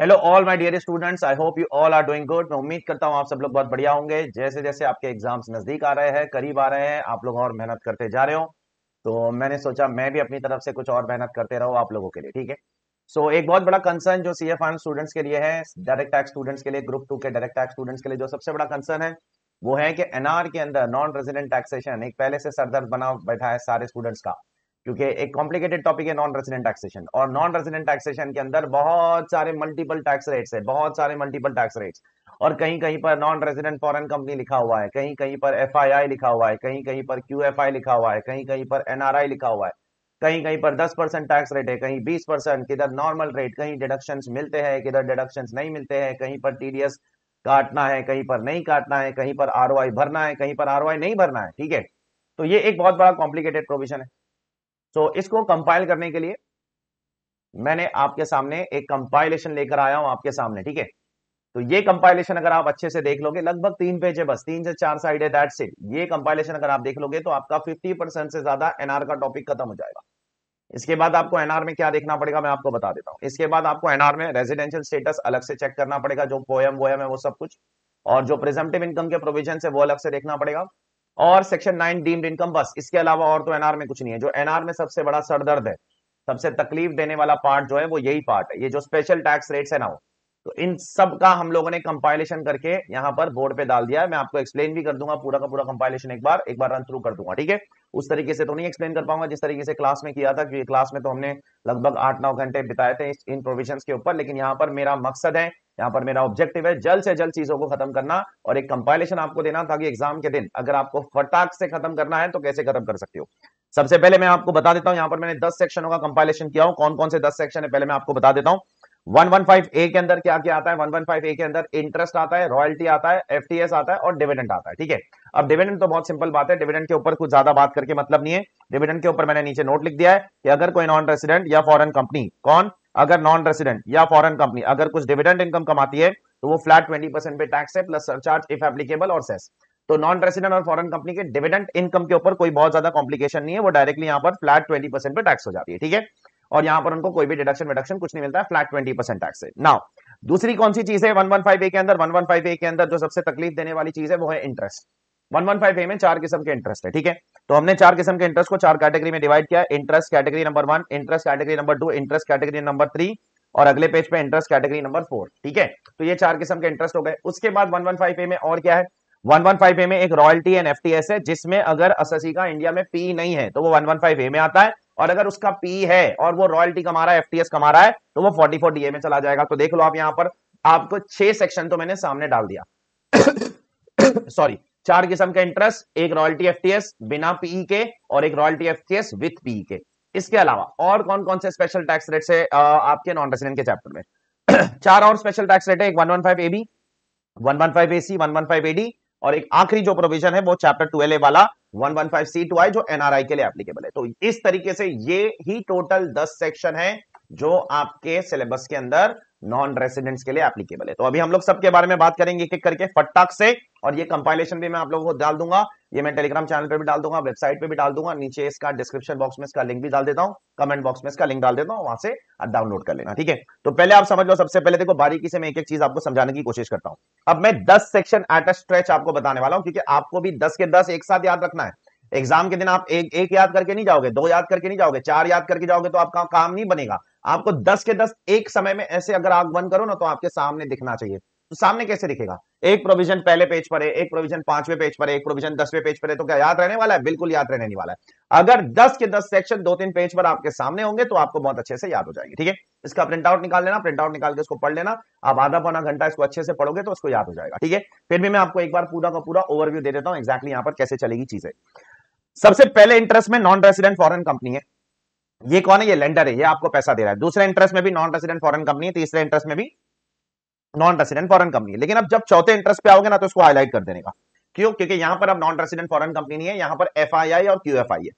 hello all my dear students I hope you all are doing good मैं उम्मीद करता हूं आप सब लोग बहुत बढ़िया होंगे जैसे जैसे आपके एग्जाम्स नजदीक आ रहे हैं करीब आ रहे हैं आप लोग और मेहनत करते जा रहे हो तो मैंने सोचा मैं भी अपनी तरफ से कुछ और मेहनत करते रहो आप लोगों के लिए ठीक है सो एक बहुत बड़ा कंसर्न जो सी एफ स्टूडेंट्स के लिए है डायरेक्ट टैक्स स्टूडेंट्स के लिए ग्रुप टू के डायरेक्ट टैक्स स्टूडेंट्स के लिए जो सबसे बड़ा कंसर्न है वो है कि एनआर के अंदर नॉन रेजिडेंट टैक्सेशन एक पहले से सरदर्द बना बैठा है सारे स्टूडेंट्स का क्योंकि एक कॉम्प्लिकेटेड टॉपिक है नॉन रेसिडेंट टैक्सेशन और नॉन रेसिडेंट टैक्सेशन के अंदर बहुत सारे मल्टीपल टैक्स रेट्स है बहुत सारे मल्टीपल टैक्स रेट्स और कहीं कहीं पर नॉन रेजिडेंट फॉरेन कंपनी लिखा हुआ है कहीं कहीं पर एफ लिखा हुआ है कहीं कहीं पर क्यू लिखा हुआ है कहीं कहीं पर एनआरआई लिखा हुआ है कहीं कहीं पर दस परसेंट टैक्स रेट है कहीं बीस परसेंट किधर नॉर्मल रेट कहीं डिडक्शन मिलते हैं किधर डिडक्शन नहीं मिलते हैं कहीं पर टीडीएस काटना है कहीं पर नहीं काटना है कहीं पर आर भरना है कहीं पर आर नहीं भरना है ठीक है तो ये एक बहुत बड़ा कॉम्प्लिकेटेड प्रोविजन है तो इसको कंपाइल करने के लिए मैंने आपके सामने एक कंपाइलेशन लेकर आया हूं आपके सामने ठीक है तो ये कंपाइलेशन अगर आप अच्छे से देख लोगे लगभग तीन पेज है बस तीन से चार साइड है दैट इट ये कंपाइलेशन अगर आप देख लोगे तो आपका 50 परसेंट से ज्यादा एनआर का टॉपिक खत्म हो जाएगा इसके बाद आपको एनआर में क्या देखना पड़ेगा मैं आपको बता देता हूँ इसके बाद आपको एनआर में रेजिडेंशियल स्टेटस अलग से चेक करना पड़ेगा जो पोएम वोएम है वो सब कुछ और जो प्रेजेंटिव इनकम के प्रोविजन है वो अलग से देखना पड़ेगा और सेक्शन नाइन डीम्ड इनकम बस इसके अलावा और तो एनआर में कुछ नहीं है जो एनआर में सबसे बड़ा सरदर्द है सबसे तकलीफ देने वाला पार्ट जो है वो यही पार्ट है ये जो स्पेशल टैक्स रेट्स है ना वो तो इन सब का हम लोगों ने कंपाइलेशन करके यहां पर बोर्ड पे डाल दिया है मैं आपको एक्सप्लेन भी कर दूंगा पूरा का पूरा कंपाइलेशन एक बार एक बार रन थ्रू कर दूंगा ठीक है उस तरीके से तो नहीं एक्सप्लेन कर पाऊंगा जिस तरीके से क्लास में किया था क्योंकि क्लास में तो हमने लगभग आठ नौ घंटे बिताए थे इन प्रोविजन के ऊपर लेकिन यहाँ पर मेरा मकसद है यहाँ पर मेरा ऑब्जेक्टिव है जल्द से जल्द चीजों को खत्म करना और एक कंपाइलेशन आपको देना ताकि एग्जाम के दिन अगर आपको फटाक से खत्म करना है तो कैसे खत्म कर सकते हो सबसे पहले मैं आपको बता देता हूँ यहाँ पर मैंने दस सेक्शनों का कंपाइलेशन किया हूँ कौन कौन से दस सेक्शन है पहले मैं आपको बता देता हूँ 115 ए के अंदर क्या क्या आता है 115 ए के अंदर इंटरेस्ट आता है रॉयल्टी आता है एफटीएस आता है और डिविडेंड आता है ठीक है अब डिविडेंड तो बहुत सिंपल बात है डिविडेंड के ऊपर कुछ ज्यादा बात करके मतलब नहीं है डिविडेंड के ऊपर मैंने नीचे नोट लिख दिया है कि अगर कोई नॉन रेसिडेंट या फॉरन कंपनी कौन अगर नॉन रेसिडेंट या फॉरन कंपनी अगर कुछ डिविडेंड इनकम कमाती है तो वो फ्लैट ट्वेंटी परसेंट पे टैक्स है प्लस सरचार्ज इफ एप्लीकेबल और सेस तो नॉन रेसिडेंट और फॉरन कंपनी के डिविडेंड इनकम के ऊपर कोई बहुत ज्यादा कॉम्प्लिकेशन नहीं है वो डायरेक्टली यहाँ पर फ्लैट ट्वेंटी परसेंट पे टैक्स हो जाती है ठीक है और यहां पर उनको कोई भी डिडक्शन विडक्शन कुछ नहीं मिलता है फ्लैट ट्वेंटी परसेंट टैक्स से नाउ दूसरी कौन सी चीज है वन वन फाइव ए के अंदर वन वन फाइव ए के अंदर जो सबसे तकलीफ देने वाली चीज है वो है interest one one five A में चार किस्म के इंटरेस्ट है ठीक है तो हमने चार किस्म के इंटरेस्ट को चार कैटेगरी में डिवाइड किया interest category number one interest category number two interest category number three और अगले पेज पे इंटरेस्ट कैटेगरी नंबर फोर ठीक है तो ये चार किस्म के इंटरेस्ट हो गए उसके बाद वन वन फाइव ए में और क्या है वन वन फाइव ए में एक रॉयल्टी एंड एफ है जिसमें अगर अससी का इंडिया में पी नहीं है तो वो वन वन फाइव ए में आता है और अगर उसका पी है और वो रॉयल्टी कमा रहा है एफटीएस कमा रहा है तो वो फोर्टी फोर डीए में चला जाएगा तो देख लो आप यहाँ पर आपको छह सेक्शन तो मैंने सामने डाल दिया सॉरी चार किस्म के इंटरेस्ट एक रॉयल्टी एफटीएस बिना पीई के और एक रॉयल्टी एफटीएस विथ पीई के इसके अलावा और कौन कौन से स्पेशल टैक्स रेट से आपके नॉन रेसिडेंट के चैप्टर में चार और स्पेशल टैक्स रेट है एक one one five AC, one one five one one five और एक आखिरी जो प्रोविजन है वो चैप्टर ट्वेल्व वाला 115C2I जो एनआरआई के लिए एप्लीकेबल है तो इस तरीके से ये ही टोटल 10 सेक्शन है जो आपके सिलेबस के अंदर नॉन रेसिडेंट्स के लिए एप्लीकेबल है तो अभी हम लोग सबके बारे में बात करेंगे एक एक करके फटाक से और ये कंपाइलेशन भी मैं आप लोगों को डाल दूंगा ये मैं टेलीग्राम चैनल पे भी डाल दूंगा वेबसाइट पे भी डाल दूंगा नीचे इसका डिस्क्रिप्शन बॉक्स में इसका लिंक भी डाल देता हूँ कमेंट बॉक्स में इसका लिंक डाल देता हूँ वहां से डाउनलोड कर लेना ठीक है तो पहले आप समझ लो सबसे पहले देखो बारीकी से मैं एक एक चीज आपको समझाने की कोशिश करता हूँ अब मैं दस सेक्शन एट अ स्ट्रेच आपको बताने वाला हूँ क्योंकि आपको भी दस के दस एक साथ याद रखना है एग्जाम के दिन आप एक एक याद करके नहीं जाओगे दो याद करके नहीं जाओगे चार याद करके जाओगे तो आपका काम नहीं बनेगा आपको दस के दस एक समय में ऐसे अगर आग बन करो ना तो आपके सामने दिखना चाहिए तो सामने कैसे दिखेगा एक प्रोविजन पहले पेज पर है एक प्रोविजन पांचवे पेज पर है एक प्रोविजन दसवें पेज पर है तो क्या याद रहने वाला है बिल्कुल याद रहने वाला है अगर दस के दस सेक्शन दो तीन पेज पर आपके सामने होंगे तो आपको बहुत अच्छे से याद हो जाएगी ठीक है इसका प्रिंट आउट निकाल लेना प्रिंट आउट निकाल के इसको पढ़ लेना आप आधा पौना घंटा इसको अच्छे से पढ़ोगे तो उसको याद हो जाएगा ठीक है फिर भी मैं आपको एक बार पूरा का पूरा ओवरव्यू दे देता हूँ एक्जैक्टली यहाँ पर कैसे चलेगी चीजें सबसे पहले इंटरेस्ट में नॉन रेसिडेंट फॉरन कंपनी है ये कौन है ये लेंडर है ये आपको पैसा दे रहा है दूसरे इंटरेस्ट में भी नॉन रेसिडेंट फॉरन कंपनी है तीसरे इंटरेस्ट में भी नॉन रेसिडेंट फॉरन कंपनी लेकिन अब जब चौथे इंटरेस्ट पे आओगे ना तो उसको हाईलाइट कर देने का क्यों क्योंकि यहां पर अब नॉन रेसिडेंट फॉरन कंपनी नहीं है यहां पर एफ और क्यू है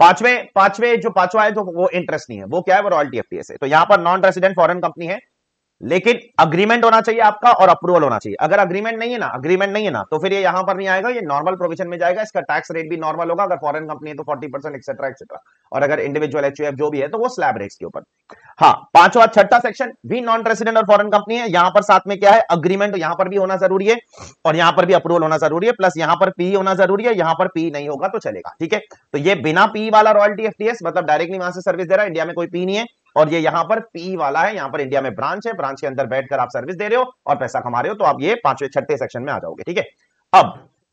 पांचवे पांचवे जो पांचवा है तो वो इंटरेस्ट नहीं है वो क्या है वो रॉयल्टी एफ है तो यहां पर नॉन रेसिडेंट फॉरन कंपनी है लेकिन अग्रीमेंट होना चाहिए आपका और अप्रूवल होना चाहिए अगर अग्रीमेंट नहीं है ना अग्रीमेंट नहीं है ना तो फिर ये यहां पर नहीं आएगा ये नॉर्मल प्रोविजन में जाएगा इसका टैक्स रेट भी नॉर्मल होगा अगर फॉरेन कंपनी है तो फोर्टी परसेंट एक्सेट्रा एक्सेट्रा और अगर इंडिविजुअल एच जो भी है तो वो स्लैब रेट्स के ऊपर हाँ पांचवा छठा सेक्शन भी नॉन रेसिडेंट और फॉरन कंपनी है यहां पर साथ में क्या है अग्रीमेंट यहां पर भी होना जरूरी है और यहां पर भी अप्रूवल होना जरूरी है प्लस यहां पर पी होना जरूरी है यहां पर पी नहीं होगा तो चलेगा ठीक है तो ये बिना पी वाला रॉयल्टी एफ मतलब डायरेक्टली वहां से सर्विस दे रहा है इंडिया में कोई पी नहीं है और ये यहां पर पी वाला है यहां पर इंडिया में ब्रांच है ब्रांच के अंदर बैठकर आप सर्विस दे रहे हो और पैसा कमा रहे हो तो आप ये पांचवें छठे सेक्शन में आ जाओगे ठीक है अब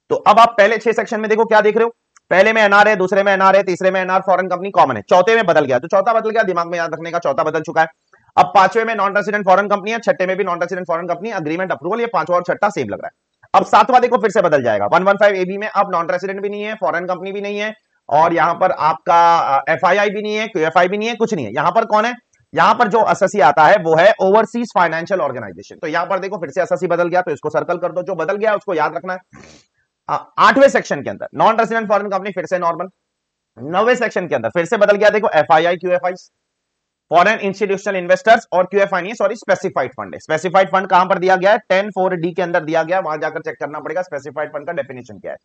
तो अब आप पहले छह सेक्शन में देखो क्या देख रहे हो पहले में एनआर है दूसरे में एनआर है तीसरे में एनआर फॉरन कंपनी कॉमन है चौथे में बदल गया तो चौथा बदल गया दिमाग में याद रखने का चौथा बदल चुका है अब पांचवे में नॉन रेसिडेंट फॉरन कंपनी है छठे में भी non resident foreign company agreement approval ये पांचवा और छठा सेम लग रहा है अब सातवा देखो फिर से बदल जाएगा वन वन फाइव एबी में अब नॉन रेसिडेंट भी नहीं है फॉरन कंपनी भी नहीं है और यहाँ पर आपका एफ भी नहीं है एफ भी नहीं है कुछ नहीं है यहाँ पर कौन है यहाँ पर जो अससी आता है वो है ओवरसीज फाइनेंशियल ऑर्गेनाइजेशन तो यहाँ पर देखो फिर से अससी बदल गया तो इसको सर्कल कर दो जो बदल गया उसको याद रखना है आठवें सेक्शन के अंदर नॉन रेसिडेंट फॉरन कंपनी फिर से नॉर्मल नवे सेक्शन के अंदर फिर से बदल गया देखो F I I Q F I foreign institutional investors और क्यू एफ आई नहीं सॉरी स्पेसिफाइड फंड है स्पेसिफाइड फंड कहां पर दिया गया है टेन फोर डी के अंदर दिया गया वहां जाकर चेक करना पड़ेगा स्पेसिफाइड फंड का डेफिनेशन क्या है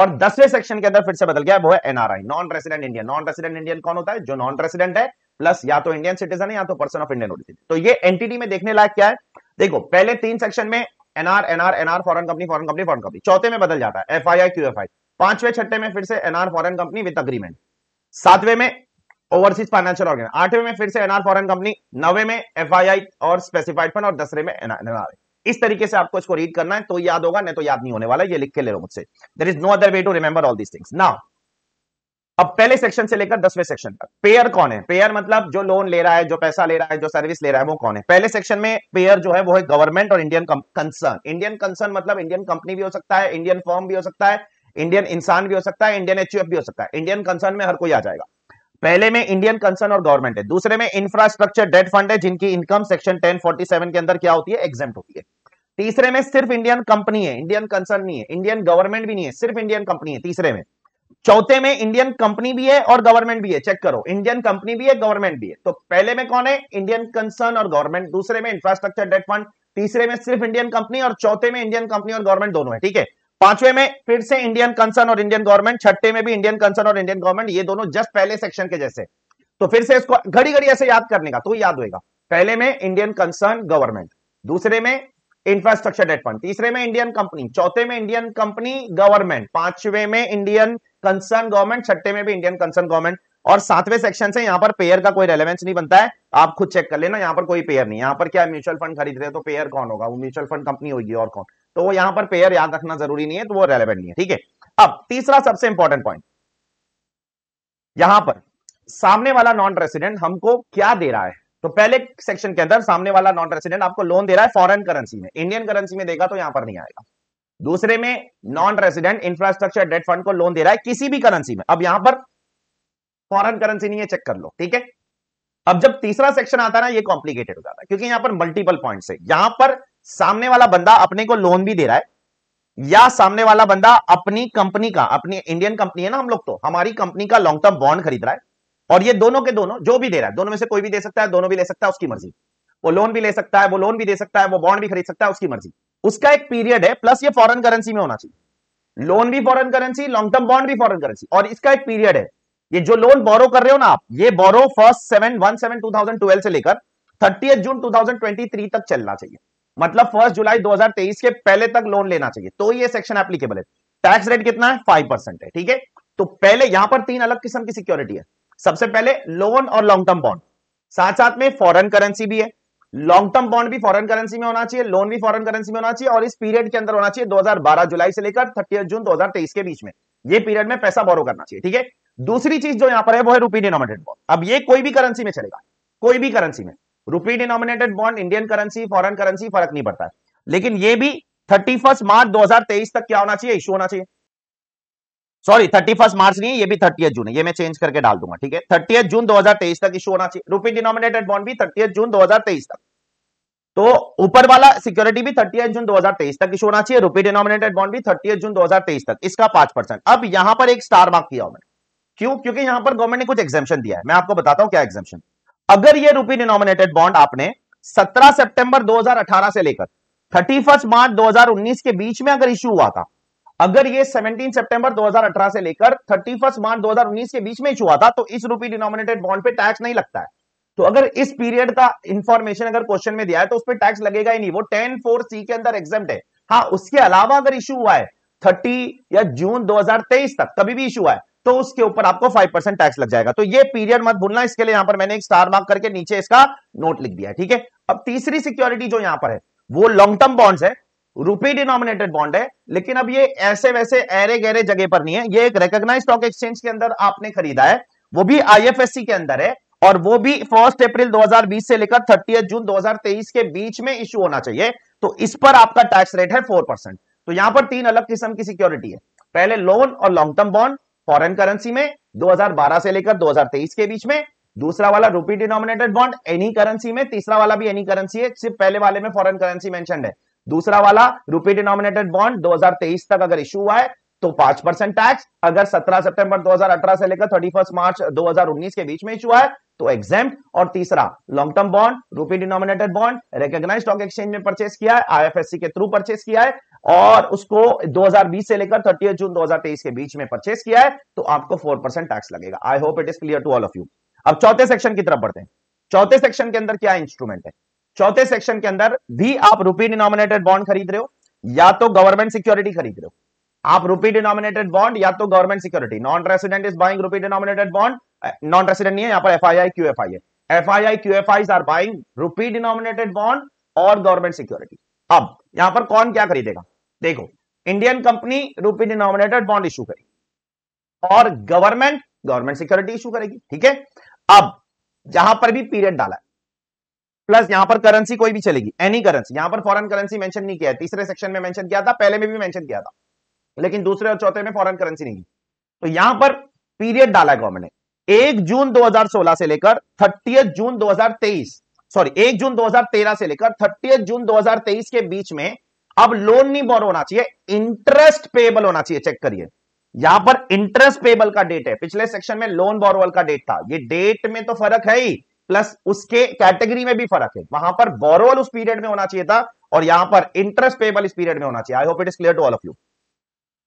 और दसवें सेक्शन के अंदर फिर से बदल गया वो है NRI non resident Indian non resident Indian कौन होता है जो नॉन रेसिडेंट है प्लस या तो इंडियन सिटीजन है या तो पर्सन ऑफ इंडियन ओरिजिन तो ये एनटीडी में देखने लायक क्या है देखो पहले तीन सेक्शन में NR NR NR foreign company foreign company foreign company चौथे में बदल जाता है F I I Q F I पांचवें छठे में फिर से NR foreign company with agreement सातवें में ओवरसीज फाइनेंशियल ऑर्गेनाइज आठवें में फिर से एनआर फॉरन कंपनी नवे में एफ और स्पेसिफाइड फंड और दसरे में एनआर इस तरीके से आपको इसको रीड करना है तो याद होगा नहीं तो याद नहीं होने वाला ये लिख के ले लो मुझसे there is no other way to remember all these things now अब पहले सेक्शन से लेकर दसवें सेक्शन तक पेयर कौन है पेयर मतलब जो लोन ले रहा है जो पैसा ले रहा है जो सर्विस ले रहा है वो कौन है पहले सेक्शन में पेयर जो है वो है गवर्नमेंट और इंडियन कंसर्न इंडियन कंसर्न मतलब इंडियन कंपनी भी हो सकता है इंडियन फॉर्म भी हो सकता है इंडियन इंसान भी हो सकता है इंडियन एच भी हो सकता है इंडियन कंसर्न में हर कोई आ जाएगा पहले में इंडियन कंसर्न और गवर्नमेंट है दूसरे में इंफ्रास्ट्रक्चर डेट फंड है जिनकी इनकम सेक्शन 1047 के अंदर क्या होती है एग्जाम होती है तीसरे में सिर्फ इंडियन कंपनी है इंडियन कंसर्न नहीं है इंडियन गवर्नमेंट भी नहीं है सिर्फ इंडियन कंपनी है तीसरे में चौथे में इंडियन कंपनी भी है और गवर्नमेंट भी है चेक करो इंडियन कंपनी भी है गवर्नमेंट भी है तो पहले में कौन है इंडियन कंसर्न और गवर्नमेंट दूसरे में इंफ्रास्ट्रक्चर डेट फंड तीसरे में सिर्फ इंडियन कंपनी और चौथे में इंडियन कंपनी और गवर्नमेंट दोनों है ठीक है पांचवे में फिर से इंडियन कंसर्न और इंडियन गवर्नमेंट छठे में भी इंडियन कंसर्न और इंडियन गवर्नमेंट ये दोनों जस्ट पहले सेक्शन के जैसे तो फिर से इसको घड़ी घड़ी ऐसे याद करने का तो याद होगा पहले में इंडियन कंसर्न गवर्नमेंट दूसरे में इंफ्रास्ट्रक्चर डेट फंड तीसरे में इंडियन कंपनी चौथे में इंडियन कंपनी गवर्नमेंट पांचवे में इंडियन कंसर्न गवर्नमेंट छठे में भी इंडियन कंसर्न गवर्नमेंट और सातवें सेक्शन से यहां पर पेयर का कोई रेलेवेंस नहीं बनता है आप खुद चेक कर लेना यहां पर कोई पेयर नहीं यहां पर क्या म्यूचुअल फंड खरीद रहे हैं तो पेयर कौन होगा वो म्यूचुअल फंड कंपनी होगी और कौन तो वो यहां पर पेयर याद रखना जरूरी नहीं है तो वो रेलेवेंट नहीं है ठीक है अब तीसरा सबसे इंपॉर्टेंट पॉइंट यहां पर सामने वाला नॉन रेसिडेंट हमको क्या दे रहा है तो पहले सेक्शन के अंदर सामने वाला नॉन रेसिडेंट आपको लोन दे रहा है फॉरेन करेंसी में इंडियन करेंसी में देगा तो यहां पर नहीं आएगा दूसरे में non resident infrastructure debt fund को लोन दे रहा है किसी भी करेंसी में अब यहां पर फॉरेन करेंसी नहीं है चेक कर लो ठीक है अब जब तीसरा सेक्शन आता है ना ये कॉम्प्लिकेटेड हो जाता है क्योंकि यहां पर मल्टीपल पॉइंट है यहां पर सामने वाला बंदा अपने को लोन भी दे रहा है या सामने वाला बंदा अपनी कंपनी का अपनी इंडियन कंपनी है ना हम लोग तो हमारी कंपनी का लॉन्ग टर्म बॉन्ड खरीद रहा है और ये दोनों के दोनों जो भी दे रहा है दोनों में से कोई भी दे सकता है दोनों भी ले सकता है उसकी मर्जी वो लोन भी ले सकता है वो लोन भी दे सकता है वो बॉन्ड भी खरीद सकता है उसकी मर्जी उसका एक पीरियड है प्लस ये फॉरन करेंसी में होना चाहिए लोन भी foreign currency long term bond भी फॉरन करेंसी और इसका एक पीरियड है ये जो लोन बोरो कर रहे हो ना आप ये borrow first seven one seven two thousand twelve से लेकर thirty June two thousand twenty three तक चलना चाहिए मतलब फर्स्ट जुलाई 2023 के पहले तक लोन लेना चाहिए तो ये सेक्शन एप्लीकेबल है टैक्स रेट कितना है फाइव परसेंट है ठीक है तो पहले यहां पर तीन अलग किस्म की सिक्योरिटी है सबसे पहले लोन और लॉन्ग टर्म बॉन्ड साथ साथ में फॉरेन करेंसी भी है लॉन्ग टर्म बॉन्ड भी फॉरेन करेंसी में होना चाहिए लोन भी फॉरेन करेंसी में होना चाहिए और इस पीरियड के अंदर होना चाहिए 2012 जुलाई से लेकर 30 जून 2023 के बीच में ये पीरियड में पैसा बोरो करना चाहिए ठीक है दूसरी चीज जो यहां पर है वो है रूपी डिनोमेटेड बॉन्ड अब ये कोई भी करेंसी में चलेगा कोई भी करेंसी में rupee denominated bond Indian currency foreign currency फर्क नहीं पड़ता लेकिन ये भी थर्टी फर्स्ट मार्च दो तक क्या होना चाहिए इशू होना चाहिए सॉरी थर्टी फर्स्ट मार्च नहीं है ये भी थर्टी जून है ये मैं चेंज करके डाल दूंगा ठीक है थर्टी जून 2023 तक इशू होना चाहिए रुपी डिनोमिनेटेड बॉन्ड भी थर्टी जून 2023 तक तो ऊपर वाला सिक्योरिटी भी थर्टी जून 2023 तक इशू होना चाहिए रुपी डिनोमिनेटेड बॉन्ड भी थर्टी जून 2023 तक इसका पांच परसेंट अब यहां पर एक स्टार मार्क किया मैंने क्यों क्योंकि यहां पर गवर्नमेंट ने कुछ एग्जामेशन दिया है मैं आपको बताता हूं क्या है अगर ये रूपी डिनोमिनेटेड बॉन्ड आपने 17 सितंबर 2018 से लेकर 31 मार्च 2019 के बीच में अगर इश्यू हुआ था अगर ये 17 सितंबर 2018 से लेकर 31 मार्च 2019 के बीच में इशू हुआ था तो इस रूपी डिनोमिनेटेड बॉन्ड पे टैक्स नहीं लगता है तो अगर इस पीरियड का इंफॉर्मेशन अगर क्वेश्चन में दिया है तो उस पर टैक्स लगेगा ही नहीं वो टेन फोर सी के अंदर एग्जाम है हाँ उसके अलावा अगर इश्यू हुआ है थर्टी या जून दो तक कभी भी इशू हुआ है तो उसके ऊपर आपको 5% टैक्स लग जाएगा तो ये पीरियड मत भूलना इसके लिए यहां पर मैंने एक स्टार मार्क करके नीचे इसका नोट लिख दिया ठीक है अब तीसरी सिक्योरिटी जो यहां पर है वो लॉन्ग टर्म बॉन्ड्स है रुपी डिनोमिनेटेड बॉन्ड है लेकिन अब ये ऐसे वैसे ऐरे गहरे जगह पर नहीं है ये एक रिकोगनाइज स्टॉक एक्सचेंज के अंदर आपने खरीदा है वो भी आई के अंदर है और वो भी फर्स्ट अप्रैल 2020 से लेकर थर्टी जून 2023 के बीच में इश्यू होना चाहिए तो इस पर आपका टैक्स रेट है 4% परसेंट तो यहां पर तीन अलग किस्म की सिक्योरिटी है पहले लोन और long term bond foreign currency में 2012 से लेकर 2023 के बीच में दूसरा वाला रूपी डिनोमिनेटेड बॉन्ड एनी करेंसी में तीसरा वाला भी एनी करेंसी है सिर्फ पहले वाले में फॉरेन करेंसी मेंशन है दूसरा वाला रूपी डिनोमिनेटेड बॉन्ड 2023 तक अगर इश्यू हुआ है तो पांच परसेंट टैक्स अगर 17 सितंबर 2018 से लेकर 31 मार्च 2019 के बीच में इशू है तो एग्जाम और तीसरा long term bond rupee denominated bond recognised stock exchange में परचेस किया है आईएफएससी के थ्रू परचेस किया है और उसको 2020 से लेकर 30 जून 2023 के बीच में परचेस किया है तो आपको 4 परसेंट टैक्स लगेगा I hope it is clear to all of you अब चौथे सेक्शन की तरफ बढ़ते हैं चौथे सेक्शन के अंदर क्या इंस्ट्रूमेंट है चौथे सेक्शन के अंदर भी आप रूपी डिनोमिनेटेड बॉन्ड खरीद रहे हो या तो गवर्नमेंट सिक्योरिटी खरीद रहे हो आप रूपी डिनोमिनेटेड बॉन्ड या तो government security non resident is buying rupee denominated bond non resident नहीं है यहाँ पर F I I Q F I है F I I Q F I are buying rupee denominated bond और गवर्नमेंट सिक्योरिटी अब यहाँ पर कौन क्या खरीदेगा देखो Indian company rupee denominated bond issue करेगी और गवर्नमेंट गवर्नमेंट सिक्योरिटी इशू करेगी ठीक है अब यहां पर भी पीरियड डाला है प्लस यहां पर करेंसी कोई भी चलेगी एनी करेंसी यहां पर फॉरेन करेंसी मेंशन नहीं किया तीसरे सेक्शन में मेंशन किया था पहले में भी मेंशन किया था लेकिन दूसरे और चौथे में फॉरेन करेंसी नहीं तो यहां पर पीरियड डाला है गवर्नमेंट ने एक जून 2016 से लेकर थर्टी जून 2023 सॉरी एक जून 2013 से लेकर थर्टी जून 2023 के बीच में अब लोन नहीं बोर होना चाहिए इंटरेस्ट पेबल होना चाहिए चेक करिए यहां पर इंटरेस्ट पेबल का डेट है पिछले सेक्शन में लोन बोरवल का डेट था ये डेट में तो फर्क है ही प्लस उसके कैटेगरी में भी फर्क है वहां पर बोरवल उस पीरियड में होना चाहिए था और यहां पर इंटरेस्ट पेबल इस पीरियड में होना चाहिए I hope it is clear to all of you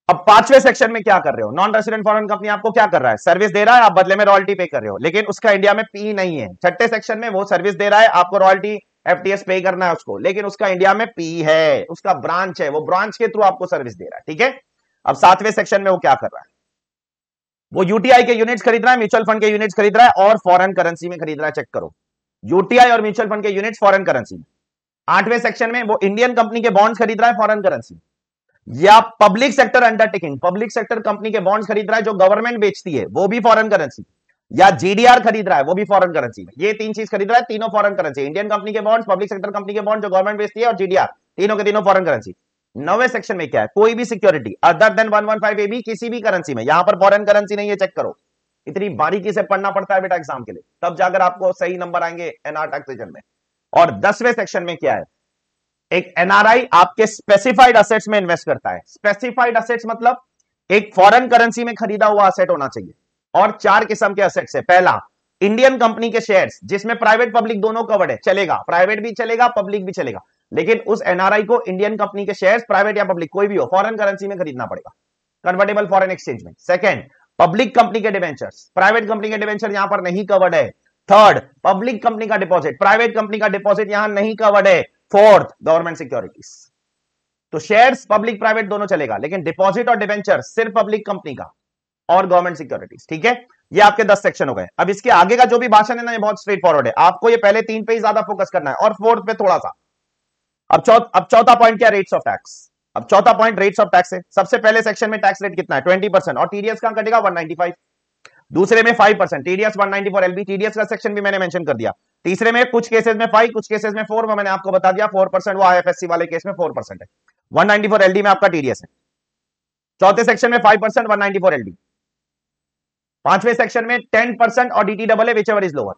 अब पांचवें सेक्शन में क्या कर रहे हो नॉन रेसिडेंट फॉरन कंपनी आपको क्या कर रहा है सर्विस दे रहा है आप बदले में रॉयल्टी पे कर रहे हो लेकिन उसका इंडिया में पी नहीं है छठे सेक्शन में वो सर्विस दे रहा है आपको रॉयल्टी एफटीएस पे करना है उसको लेकिन उसका इंडिया में पी है उसका ब्रांच है वो ब्रांच के थ्रू आपको सर्विस दे रहा है ठीक है अब सातवें सेक्शन में वो क्या कर रहा है वो यूटीआई के यूनिट्स खरीद रहा है म्यूचुअल फंड के यूनिट्स खरीद रहा है और फॉरेन करेंसी में खरीद रहा है चेक करो यूटीआई और म्यूचुअल फंड के यूनिट्स फॉरेन करेंसी में आठवें सेक्शन में वो इंडियन कंपनी के बॉन्ड्स खरीद रहा है फॉरेन करेंसी में या public sector undertaking public sector company के बॉन्ड्स खरीद रहा है जो गवर्नमेंट बेचती है वो भी फॉरेन करेंसी या जीडीआर खरीद रहा है वो भी फॉरेन करेंसी ये तीन चीज खरीद रहा है तीनों फॉरेन करेंसी इंडियन कंपनी के बॉन्ड्स पब्लिक सेक्टर कंपनी के बॉन्ड जो गवर्नमेंट बेचती है और जीडीआर तीनों के तीनों फॉरेन करेंसी नवे सेक्शन में क्या है कोई भी security other than one one five A भी किसी भी करेंसी में यहां पर फॉरन करेंसी नहीं है चेक करो इतनी बारीकी से पढ़ना पड़ता है बेटा एग्जाम के लिए तब जाकर आपको सही नंबर आएंगे एनआर टैक्सेशन में और दसवें सेक्शन में क्या है एक एनआरआई आपके स्पेसिफाइड असेट्स में इन्वेस्ट करता है स्पेसिफाइड असेट्स मतलब एक फॉरेन करेंसी में खरीदा हुआ असेट होना चाहिए और चार किस्म के असेट्स है पहला इंडियन कंपनी के शेयर्स जिसमें प्राइवेट पब्लिक दोनों कवर्ड है चलेगा प्राइवेट भी चलेगा पब्लिक भी चलेगा लेकिन उस एनआरआई को इंडियन कंपनी के शेयर्स प्राइवेट या पब्लिक कोई भी हो फॉरेन करेंसी में खरीदना पड़ेगा कन्वर्टेबल फॉरेन एक्सचेंज में सेकंड पब्लिक कंपनी के डिवेंचर्स प्राइवेट कंपनी के डिवेंचर यहां पर नहीं कवर्ड है थर्ड पब्लिक कंपनी का डिपॉजिट प्राइवेट कंपनी का डिपॉजिट यहां नहीं कवर्ड है फोर्थ गवर्नमेंट सिक्योरिटीज तो शेयर्स पब्लिक प्राइवेट दोनों चलेगा लेकिन डिपॉजिट और डिवेंचर सिर्फ पब्लिक कंपनी का और गवर्नमेंट सिक्योरिटीज ठीक है ये आपके दस सेक्शन हो गए अब इसके आगे का जो भी भाषण है ना ये बहुत स्ट्रेट फॉरवर्ड है आपको ये पहले तीन पे ही ज्यादा फोकस करना है और फोर्थ पे थोड़ा सा अब चौथ अब चौथा पॉइंट क्या रेट्स ऑफ टैक्स अब चौथा पॉइंट रेट्स ऑफ टैक्स है सबसे पहले सेक्शन में टैक्स रेट कितना है ट्वेंटी परसेंट और टीडीएस कहां कटेगा वन नाइनटी फाइव दूसरे में five percent TDS one ninety four LB TDS का सेक्शन भी मैंने मेंशन कर दिया तीसरे में कुछ केसेस में फाइव कुछ केसेस में फोर मैंने आपको बता दिया फोर परसेंट वो आई वाले केस में फोर परसेंट है वन नाइनटी फोर एलडी में आपका टीडीएस है चौथे सेक्शन में five percent one ninety four LD पांचवें सेक्शन में टेन परसेंट और डीटी डबल है विच एवर इज लोअर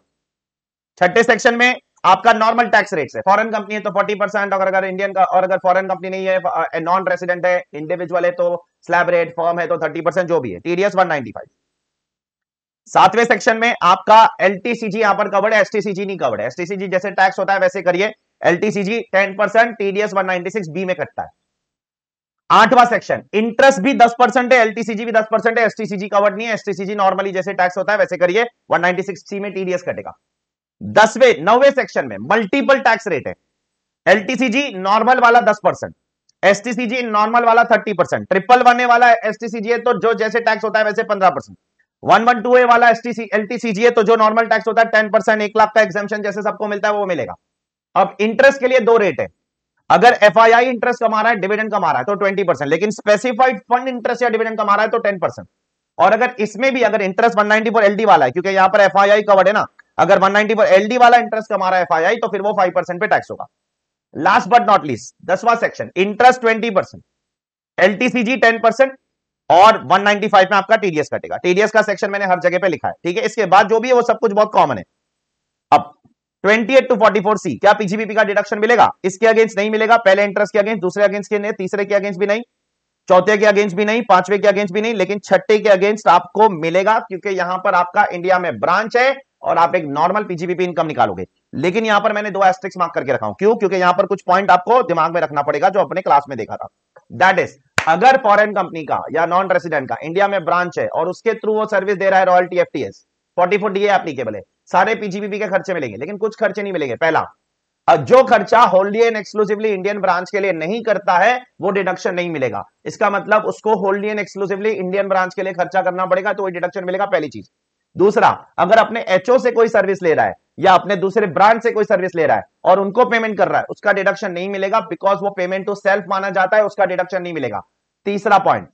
छठे सेक्शन में आपका नॉर्मल टैक्स रेट है फॉरन कंपनी है तो फोर्टी परसेंट और अगर इंडियन का और अगर फॉरन कंपनी नहीं है नॉन रेसिडेंट है इंडिविजुअल है तो स्लैब रेट फॉर्म है तो थर्टी परसेंट जो भी है टीडीएस वन नाइनटी फाइव सातवें सेक्शन में आपका एलटीसीजी यहां पर कवर्ड है एसटीसीजी नहीं कवर्ड है एसटीसीजी जैसे टैक्स होता है वैसे करिए एलटीसीजी 10 परसेंट टीडीएस 196 बी में कटता है आठवां सेक्शन इंटरेस्ट भी 10 परसेंट है एलटीसीजी भी 10 परसेंट है एसटीसीजी कवर्ड नहीं है एसटीसीजी नॉर्मली जैसे टैक्स होता है वैसे करिए 196 सी में टीडीएस कटेगा दसवें नौवे सेक्शन में मल्टीपल टैक्स रेट है एलटीसीजी नॉर्मल वाला दस परसेंट एसटीसीजी नॉर्मल वाला थर्टी परसेंट ट्रिपल वन वाला एसटीसीजी है तो जो जैसे टैक्स होता है वैसे पंद्रह percent one one two A वाला S T C L T C G तो जो नॉर्मल टैक्स होता है टेन परसेंट एक लाख का एग्जामेशन जैसे सबको मिलता है वो मिलेगा अब इंटरेस्ट के लिए दो रेट है अगर एफ आई आई इंटरेस्ट कमा रहा है डिविडेंड कमा रहा है तो ट्वेंटी परसेंट लेकिन स्पेसिफाइड फंड इंटरेस्ट या डिविडेंड कमा रहा है तो टेन परसेंट और अगर इसमें भी अगर इंटरेस्ट वन नाइनटी पर एलडी वाला है क्योंकि यहाँ पर एफ आई आई कवर्ड है ना अगर वन नाइनटी पर एलडी वाला इंटरेस्ट कमा रहा है एफ आई आई तो फिर वो फाइव परसेंट पे टैक्स होगा लास्ट बट नॉट लीस्ट दसवा section interest twenty percent L T C G ten percent और 195 में आपका टीडीएस कटेगा टीडीएस का सेक्शन मैंने हर जगह पे लिखा है ठीक है इसके बाद जो भी है वो सब कुछ बहुत कॉमन है अब 28 टू 44 सी क्या पीजीबीपी का डिडक्शन मिलेगा इसके अगेंस्ट नहीं मिलेगा पहले इंटरेस्ट के अगेंस्ट दूसरे अगेंस्ट के नहीं तीसरे के अगेंस्ट भी नहीं चौथे के अगेंस्ट भी नहीं पांचवे के अगेंस्ट भी नहीं लेकिन छठे के अगेंस्ट आपको मिलेगा क्योंकि यहां पर आपका इंडिया में ब्रांच है और आप एक नॉर्मल पीजीबीपी इनकम निकालोगे लेकिन यहां पर मैंने दो एस्ट्रिक्स मार्क करके रखा हूं क्यों क्योंकि यहां पर कुछ पॉइंट आपको दिमाग में रखना पड़ेगा जो अपने क्लास में देखा था दैट इज अगर फॉरेन कंपनी का या नॉन रेसिडेंट का इंडिया में ब्रांच है और उसके थ्रू वो सर्विस दे रहा है royalty S forty four D applicable है सारे पीजीबीपी के खर्चे मिलेंगे लेकिन कुछ खर्चे नहीं मिलेंगे पहला जो खर्चा wholly and exclusively Indian branch के लिए नहीं करता है वो डिडक्शन नहीं मिलेगा इसका मतलब उसको wholly and exclusively Indian branch के लिए खर्चा करना पड़ेगा तो वो डिडक्शन मिलेगा पहली चीज दूसरा अगर अपने एचओ से कोई सर्विस ले रहा है या अपने दूसरे ब्रांच से कोई सर्विस ले रहा है और उनको पेमेंट कर रहा है उसका डिडक्शन नहीं मिलेगा बिकॉज वो पेमेंट टू सेल्फ माना जाता है उसका डिडक्शन नहीं मिलेगा तीसरा पॉइंट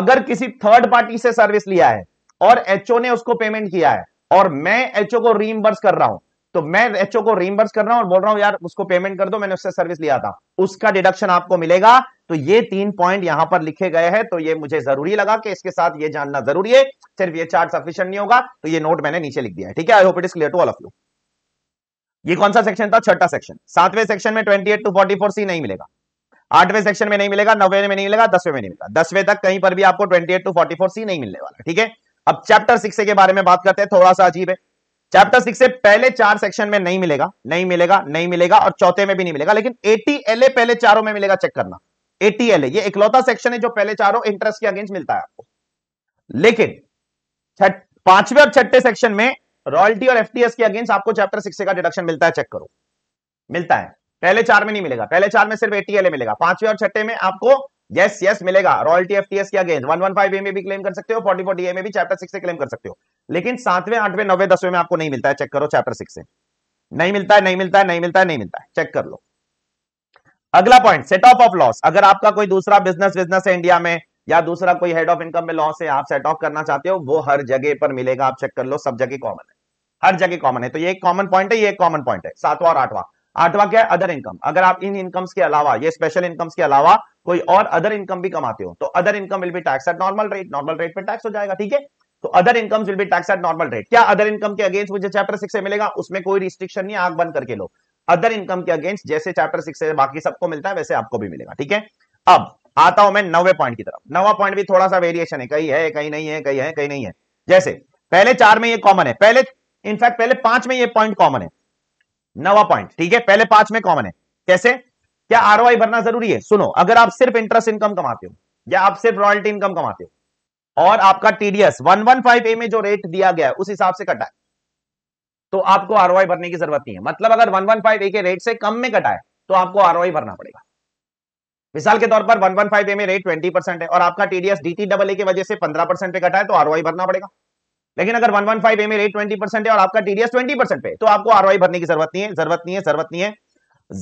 अगर किसी थर्ड पार्टी से सर्विस लिया है और एचओ ने उसको पेमेंट किया है और मैं एचओ को रीइंबर्स कर रहा हूं तो मैं एचओ को रीइंबर्स कर रहा हूं और बोल रहा हूं यार उसको पेमेंट कर दो मैंने उससे सर्विस लिया था उसका डिडक्शन आपको मिलेगा तो ये तीन पॉइंट यहां पर लिखे गए हैं तो ये मुझे जरूरी लगा कि इसके साथ ये जानना जरूरी है सिर्फ ये चार्ट सफिशियंट नहीं होगा तो ये नोट मैंने नीचे लिख दिया है ठीक है I hope it is clear to all of you ये कौन सा सेक्शन था छठा सेक्शन सातवें सेक्शन में twenty eight to forty four C नहीं मिलेगा आठवें सेक्शन में नहीं मिलेगा नवे में नहीं मिलेगा दसवें में नहीं मिलेगा दसवें तक कहीं पर भी आपको 28 टू 44 सी नहीं मिलने वाला ठीक है अब चैप्टर सिक्स के बारे में बात करते हैं थोड़ा सा अजीब है चैप्टर सिक्स से पहले चार सेक्शन में नहीं मिलेगा नहीं मिलेगा नहीं मिलेगा और चौथे में भी नहीं मिलेगा लेकिन एटीएलए पहले चारों में मिलेगा चेक करना एटीएलए ये इकलौता सेक्शन है जो पहले चारों इंटरेस्ट के अगेंस्ट मिलता है आपको लेकिन पांचवे और छठे सेक्शन में रॉयल्टी और एफटीएस के अगेंस्ट आपको चैप्टर सिक्स का डिडक्शन मिलता है चेक करो मिलता है पहले चार में नहीं मिलेगा पहले चार में सिर्फ एटीएल मिलेगा पांचवे और छठे में आपको यस यस मिलेगा रॉयल्टी एफटीएस के अगेंस्ट 115 ए में भी क्लेम कर सकते हो 44 डी ए में भी चैप्टर सिक्स से क्लेम कर सकते हो लेकिन सातवें आठवें नौवे दसवें में आपको नहीं मिलता है चेक करो चैप्टर सिक्स से नहीं मिलता है नहीं मिलता है नहीं मिलता है नहीं मिलता है चेक कर लो अगला point set off off loss अगर आपका कोई दूसरा बिजनेस बिजनेस है इंडिया में या दूसरा कोई हेड ऑफ इनकम में लॉस है आप सेट ऑफ करना चाहते हो वो हर जगह पर मिलेगा आप चेक कर लो सब जगह कॉमन है हर जगह कॉमन है तो ये एक कॉमन पॉइंट है ये एक कॉमन पॉइंट है सातवां और आठवां आठवां क्या है अदर इनकम अगर आप इन इनकम्स के अलावा ये स्पेशल इनकम्स के अलावा कोई और अदर इनकम भी कमाते हो तो other income will be tax at normal rate normal rate पर टैक्स हो जाएगा ठीक है तो other income will be tax at normal rate क्या अदर इनकम के अगेंस्ट मुझे चैप्टर सिक्स से मिलेगा उसमें कोई रिस्ट्रिक्शन नहीं आग बंद करके लो अदर इनकम के अगेंस्ट जैसे चैप्टर सिक्स से बाकी सबको मिलता है वैसे आपको भी मिलेगा ठीक है अब आता हूं मैं नवे पॉइंट की तरफ नवा पॉइंट भी थोड़ा सा वेरिएशन है कहीं है कहीं नहीं है कहीं है कहीं नहीं है जैसे पहले चार में ये कॉमन है पहले इनफैक्ट पहले पांच में ये पॉइंट कॉमन है नवा पॉइंट ठीक है पहले पांच में कॉमन है कैसे क्या आर भरना जरूरी है सुनो अगर आप सिर्फ इंटरेस्ट इनकम कमाते हो या आप सिर्फ रॉयल्टी इनकम कमाते हो और आपका TDS one one five A में जो रेट दिया गया है उस हिसाब से कटा है तो आपको आरओआई भरने की जरूरत नहीं है मतलब अगर वन वन फाइव ए के रेट से कम में कटा है तो आपको आरओआई भरना पड़ेगा मिसाल के तौर पर वन वन फाइव ए में रेट ट्वेंटी परसेंट है और आपका टीडीएस टी डबल ए की वजह से पंद्रह परसेंट पे कटा है तो आरओआई भरना पड़ेगा लेकिन अगर वन वन फाइव ए में रेट ट्वेंटी परसेंट है और आपका टीडीएस ट्वेंटी परसेंट पे तो आपको आरओआई भरने की जरूरत नहीं है जरूरत नहीं है जरूरत नहीं है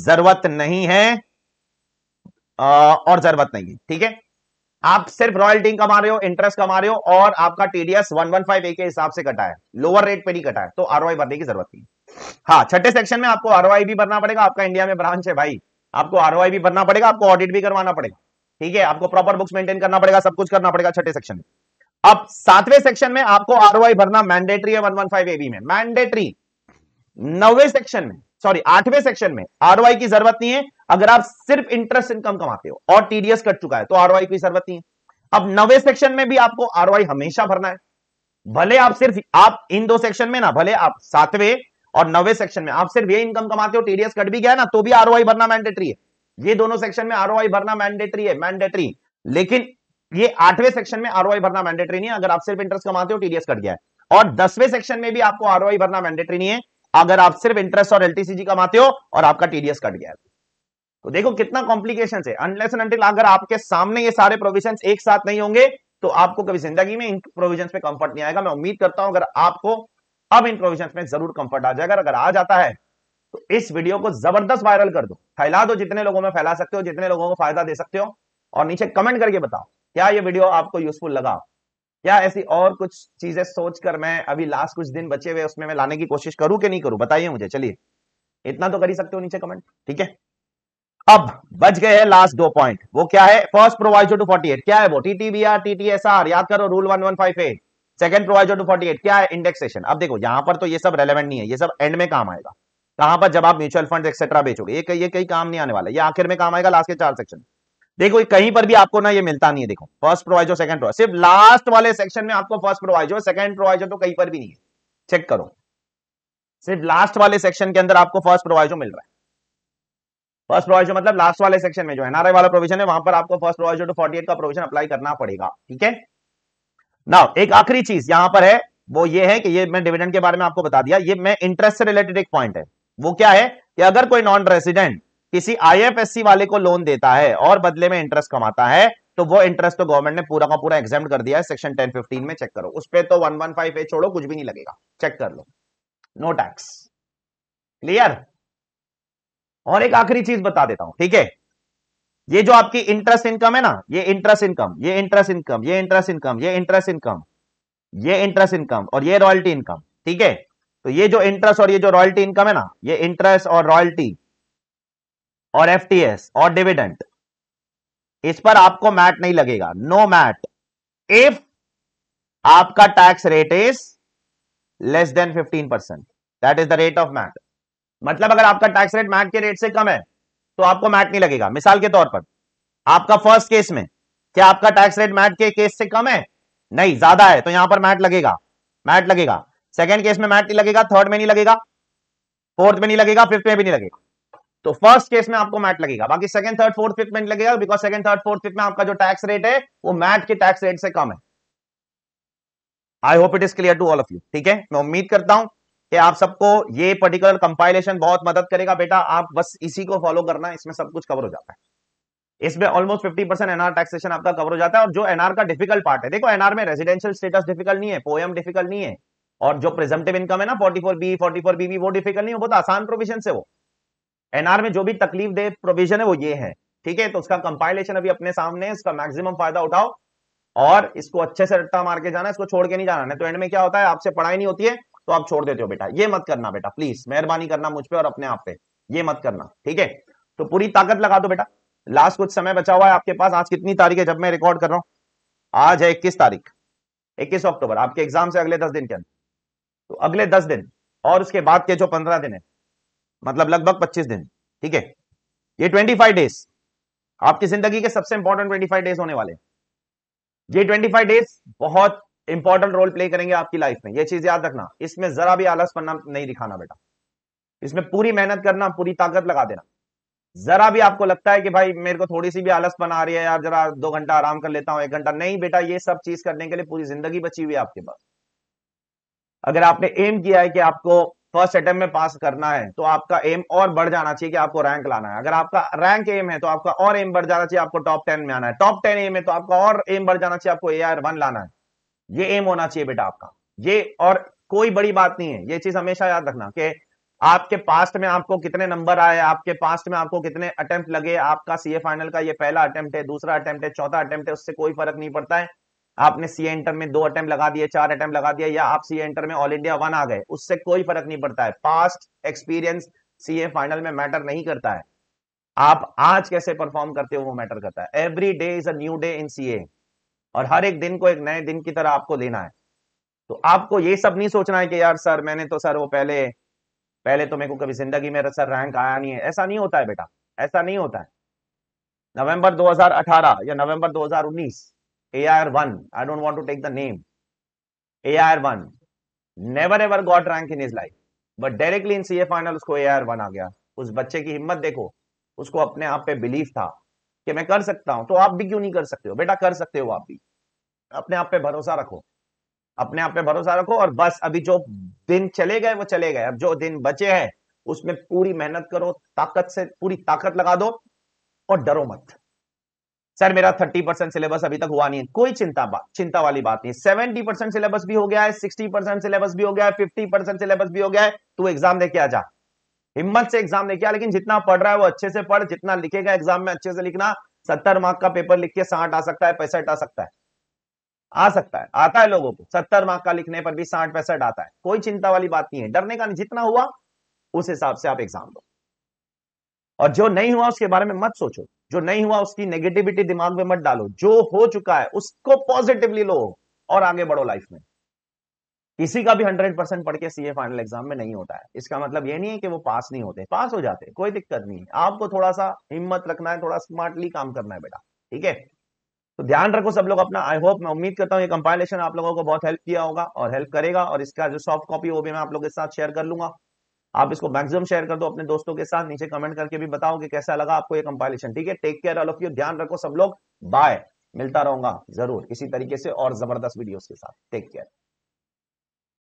जरूरत नहीं है और जरूरत नहीं है ठीक है आप सिर्फ रॉयल्टी कमा रहे हो इंटरेस्ट कमा रहे हो और आपका TDS one one five A के हिसाब से कटा है लोअर रेट पे नहीं कटा है तो आरओआई भरने की जरूरत नहीं हाँ छठे सेक्शन में आपको आरओआई भी भरना पड़ेगा आपका इंडिया में ब्रांच है भाई आपको आरओआई भी भरना पड़ेगा आपको ऑडिट भी करवाना पड़ेगा ठीक है आपको प्रॉपर बुक्स मेंटेन करना पड़ेगा सब कुछ करना पड़ेगा छठे सेक्शन में अब सातवें सेक्शन में आपको आरओआई भरना मैंडेटरी है 115 एबी में मैंडेटरी नौवे सेक्शन में सॉरी आठवें सेक्शन में आरओआई की जरूरत नहीं है अगर आप सिर्फ इंटरेस्ट इनकम कमाते हो और टीडीएस कट चुका है तो आरओआई की जरूरत नहीं है अब नवे सेक्शन में भी आपको आरओआई हमेशा भरना है भले आप सिर्फ आप इन दो सेक्शन में ना भले आप सातवें और नवे सेक्शन में आप सिर्फ ये इनकम कमाते हो टीडीएस कट भी गया ना तो भी आर भरना मैंडेटरी है ये दोनों सेक्शन में आर भरना मैंडेटरी है मैंडेटरी लेकिन ये आठवें सेक्शन में आरओआई भरना मैंडेटरी नहीं है अगर आप सिर्फ इंटरेस्ट कमाते हो टीडीएस कट गया है और दसवें सेक्शन में भी आपको आरओआई भरना मैंडेटरी नहीं है अगर आप सिर्फ इंटरेस्ट और एलटीसीजी कमाते हो और आपका टीडीएस कट गया है तो देखो कितना कॉम्प्लिकेशन है अनलेस अनटिल अगर आपके सामने ये सारे प्रोविजन एक साथ नहीं होंगे तो आपको कभी जिंदगी में इन प्रोविजन में कंफर्ट नहीं आएगा मैं उम्मीद करता हूं अगर आपको अब इन प्रोविजन में जरूर कंफर्ट आ जाएगा अगर आ जाता है तो इस वीडियो को जबरदस्त वायरल कर दो फैला दो जितने लोगों में फैला सकते हो जितने लोगों को फायदा दे सकते हो और नीचे कमेंट करके बताओ क्या ये वीडियो आपको यूजफुल लगा क्या ऐसी और कुछ चीजें सोचकर मैं अभी लास्ट कुछ दिन बचे हुए उसमें मैं लाने की कोशिश करूं कि नहीं करूं बताइए मुझे चलिए इतना तो कर ही सकते हो नीचे कमेंट ठीक है अब बच गए हैं लास्ट दो पॉइंट वो क्या है फर्स्ट प्रोवाइज टू 48 क्या है वो टीटीबीआर टीटीएसआर याद करो rule eight second proviso to forty eight क्या है इंडेक्सेशन अब देखो यहां पर तो ये सब रेलेवेंट नहीं है ये सब एंड में काम आएगा कहां पर जब आप म्यूचुअल फंड एक्सेट्रा बेचोगे ये ये कहीं काम नहीं आने वाला ये आखिर में काम आएगा लास्ट के चार सेक्शन देखो कहीं पर भी आपको ना ये मिलता नहीं है देखो फर्स्ट प्रोवाइजर सेकंड प्रोवाइज सिर्फ लास्ट वाले सेक्शन में आपको फर्स्ट प्रोवाइजर सेकंड प्रोवाइजर तो कहीं पर भी नहीं है चेक करो सिर्फ लास्ट वाले सेक्शन के अंदर आपको फर्स्ट प्रोवाइजर मिल रहा है फर्स्ट प्रोवाइजर मतलब लास्ट वाले सेक्शन में जो एनआरआई वाला प्रोविजन है वहां पर आपको फर्स्ट प्रोवाइजर टू 48 का प्रोविजन अप्लाई करना पड़ेगा ठीक है नाउ एक आखिरी चीज यहां पर है वो ये है कि ये मैं डिविडेंड के बारे में आपको बता दिया ये मैं इंटरेस्ट से रिलेटेड एक पॉइंट है वो क्या है कि अगर कोई नॉन रेसिडेंट किसी आईएफएससी वाले को लोन देता है और बदले में इंटरेस्ट कमाता है तो वो इंटरेस्ट तो गवर्नमेंट ने पूरा का पूरा एग्जाम कर दिया है सेक्शन फिफ्टीन में चेक करो उस पर तो वन वन फाइव ए छोड़ो कुछ भी नहीं लगेगा चेक कर लो नो टैक्स क्लियर और एक आखिरी चीज बता देता हूं ठीक है ये जो आपकी इंटरेस्ट इनकम है ना ये इंटरेस्ट इनकम ये इंटरेस्ट इनकम ये इंटरेस्ट इनकम ये इंटरेस्ट इनकम ये इंटरेस्ट इनकम और ये रॉयल्टी इनकम ठीक है तो ये जो इंटरेस्ट और ये जो रॉयल्टी इनकम है ना ये इंटरेस्ट और रॉयल्टी और एफ और डिविडेंट इस पर आपको मैट नहीं लगेगा नो मैट इफ आपका tax rate is less than 15 percent that is the rate of MAT मतलब अगर आपका टैक्स रेट मैट के रेट से कम है तो आपको मैट नहीं लगेगा मिसाल के तौर पर आपका फर्स्ट केस में क्या आपका टैक्स रेट मैट के केस से कम है नहीं ज्यादा है तो यहां पर मैट लगेगा मैट लगेगा सेकेंड केस में मैट नहीं लगेगा थर्ड में नहीं लगेगा फोर्थ में नहीं लगेगा फिफ्थ में भी नहीं लगेगा तो फर्स्ट केस में आपको मैट लगेगा बाकी सेकंड थर्ड फोर्थ फिफ्थ में नहीं लगेगा because second third fourth fifth में आपका जो टैक्स रेट है वो मैट के टैक्स रेट से कम है I hope it is clear to all of you ठीक है मैं उम्मीद करता हूं कि आप सबको ये पर्टिकुलर कंपाइलेशन बहुत मदद करेगा बेटा आप बस इसी को फॉलो करना इसमें सब कुछ कवर हो जाता है इसमें almost fifty percent NR taxation आपका कवर हो जाता है और जो एनआर का डिफिकल्ट पार्ट है देखो एनआर में रेजिडेंशियल स्टेटस डिफिकल्ट नहीं है पोएम डिफिकल्ट नहीं है और जो प्रेजेंटिव इनकम है ना forty four B forty four B वो डिफिकल्ट नहीं है बहुत आसान प्रोविजन से वो एनआर में जो भी तकलीफ दे प्रोविजन है वो ये है ठीक है तो उसका कंपाइलेशन अभी अपने सामने है उसका मैक्सिमम फायदा उठाओ और इसको अच्छे से रट्टा मार के जाना इसको छोड़ के नहीं जाना नहीं तो एंड में क्या होता है आपसे पढ़ाई नहीं होती है तो आप छोड़ देते हो बेटा ये मत करना बेटा प्लीज मेहरबानी करना मुझ पर और अपने आप पे ये मत करना ठीक है तो पूरी ताकत लगा दो बेटा लास्ट कुछ समय बचा हुआ है आपके पास आज कितनी तारीख है जब मैं रिकॉर्ड कर रहा हूं आज है इक्कीस तारीख इक्कीस अक्टूबर आपके एग्जाम से अगले दस दिन के अंदर तो अगले दस दिन और उसके बाद के जो पंद्रह दिन है मतलब लगभग पच्चीस दिन ठीक है ये ट्वेंटी फाइव डेज आपकी जिंदगी के सबसे इंपॉर्टेंट ट्वेंटी फाइव डेज होने वाले ये ट्वेंटी फाइव डेज बहुत इंपॉर्टेंट रोल प्ले करेंगे आपकी लाइफ में ये चीज याद रखना इसमें जरा भी आलस पन्ना नहीं दिखाना बेटा इसमें पूरी मेहनत करना पूरी ताकत लगा देना जरा भी आपको लगता है कि भाई मेरे को थोड़ी सी भी आलस बना रही है यार जरा दो घंटा आराम कर लेता हूं एक घंटा नहीं बेटा ये सब चीज करने के लिए पूरी जिंदगी बची हुई है आपके पास अगर आपने एम किया है कि आपको फर्स्ट अटेम्प में पास करना है तो आपका एम और बढ़ जाना चाहिए कि आपको रैंक लाना है अगर आपका रैंक एम है तो आपका और एम बढ़ जाना चाहिए आपको टॉप टेन में आना है टॉप टेन एम है तो आपका और एम बढ़ जाना चाहिए आपको ए आर वन लाना है ये एम होना चाहिए बेटा आपका ये और कोई बड़ी बात नहीं है ये चीज हमेशा याद रखना कि आपके पास्ट में आपको कितने नंबर आए आपके पास्ट में आपको कितने अटेम्प्ट लगे आपका सीए फाइनल का ये पहला अटेम्प्ट है दूसरा अटेम्प्ट है चौथा अटेम्प्ट है उससे कोई फर्क नहीं पड़ता है आपने सीए इंटर में दो अटेम्प्ट लगा दिए चार अटेम्प्ट लगा दिया या आप सीए इंटर में ऑल इंडिया वन आ गए उससे कोई फर्क नहीं पड़ता है पास्ट एक्सपीरियंस सीए फाइनल में मैटर नहीं करता है आप आज कैसे परफॉर्म करते हो वो मैटर करता है every day is a new day in CA और हर एक दिन को एक नए दिन की तरह आपको लेना है तो आपको ये सब नहीं सोचना है कि यार सर मैंने तो सर वो पहले पहले तो मेरे को कभी जिंदगी में सर रैंक आया नहीं है ऐसा नहीं होता है बेटा ऐसा नहीं होता है नवंबर 2018 या November 2019 AIR 1 I don't want to take the name AIR 1 never ever got rank in his life but directly in CA final उसको AIR वन आ गया उस बच्चे की हिम्मत देखो उसको अपने आप पे बिलीव था कि मैं कर सकता हूं तो आप भी क्यों नहीं कर सकते हो बेटा कर सकते हो आप भी अपने आप पे भरोसा रखो अपने आप पे भरोसा रखो और बस अभी जो दिन चले गए वो चले गए अब जो दिन बचे हैं उसमें पूरी मेहनत करो ताकत से पूरी ताकत लगा दो और डरो मत सर मेरा थर्टी परसेंट सिलेबस अभी तक हुआ नहीं है कोई चिंता बात चिंता वाली बात नहीं सेवेंटी परसेंट सिलेबस भी हो गया है सिक्सटी परसेंट सिलेबस भी हो गया है फिफ्टी परसेंट सिलेबस भी हो गया है तू एग्जाम दे के आ जा हिम्मत से एग्जाम देखिए लेकिन जितना पढ़ रहा है वो अच्छे से पढ़ जितना लिखेगा एग्जाम में अच्छे से लिखना सत्तर मार्क का पेपर लिख के साठ आ सकता है पैंसठ आ सकता है आ सकता है आता है लोगों को सत्तर मार्क का लिखने पर भी साठ पैंसठ आता है कोई चिंता वाली बात नहीं है डरने का नहीं जितना हुआ उस हिसाब से आप एग्जाम दो और जो नहीं हुआ उसके बारे में मत सोचो जो नहीं हुआ उसकी नेगेटिविटी दिमाग में मत डालो जो हो चुका है उसको पॉजिटिवली लो और आगे बढ़ो लाइफ में किसी का भी हंड्रेड परसेंट पढ़ के सीए फाइनल एग्जाम में नहीं होता है इसका मतलब ये नहीं है कि वो पास नहीं होते पास हो जाते कोई दिक्कत नहीं है आपको थोड़ा सा हिम्मत रखना है थोड़ा स्मार्टली काम करना है बेटा ठीक है तो ध्यान रखो सब लोग अपना आई होप मैं उम्मीद करता हूँ ये कंपाइलेशन आप लोगों को बहुत हेल्प किया होगा और हेल्प करेगा और इसका जो सॉफ्ट कॉपी वो भी मैं आप लोगों के साथ शेयर कर लूंगा आप इसको मैक्सिमम शेयर कर दो अपने दोस्तों के साथ नीचे कमेंट करके भी बताओ कि कैसा लगा आपको ये कंपाइलेशन ठीक है take care all of you ध्यान रखो सब लोग बाय मिलता रहूंगा जरूर इसी तरीके से और जबरदस्त वीडियोस के साथ टेक केयर